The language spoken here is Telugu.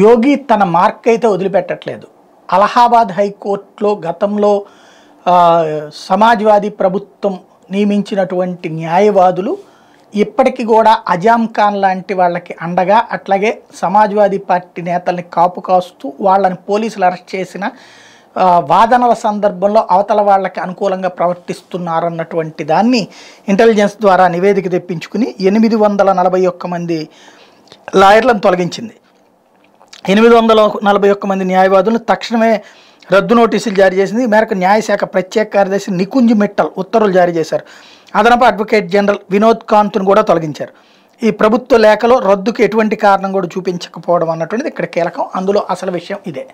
యోగి తన మార్క్ అయితే వదిలిపెట్టట్లేదు అలహాబాద్ హైకోర్టులో గతంలో సమాజ్వాదీ ప్రభుత్వం నియమించినటువంటి న్యాయవాదులు ఇప్పటికి కూడా అజామ్ ఖాన్ లాంటి వాళ్ళకి అండగా అట్లాగే సమాజ్వాదీ పార్టీ నేతల్ని కాపు కాస్తూ వాళ్ళని పోలీసులు అరెస్ట్ చేసిన వాదనల సందర్భంలో అవతల వాళ్ళకి అనుకూలంగా ప్రవర్తిస్తున్నారన్నటువంటి దాన్ని ఇంటెలిజెన్స్ ద్వారా నివేదిక తెప్పించుకుని ఎనిమిది వందల నలభై ఒక్క మంది లాయర్లను తొలగించింది ఎనిమిది వందల నలభై ఒక్క మంది న్యాయవాదులను తక్షణమే రద్దు నోటీసులు జారీ చేసింది మేరకు న్యాయశాఖ ప్రత్యేక కార్యదర్శి నికుంజ్ మిట్టల్ ఉత్తర్వులు జారీ చేశారు అదనపు అడ్వకేట్ జనరల్ వినోద్ కాంత్ను కూడా తొలగించారు ఈ ప్రభుత్వ లేఖలో రద్దుకు ఎటువంటి కారణం కూడా చూపించకపోవడం అన్నటువంటిది ఇక్కడ కీలకం అందులో అసలు విషయం ఇదే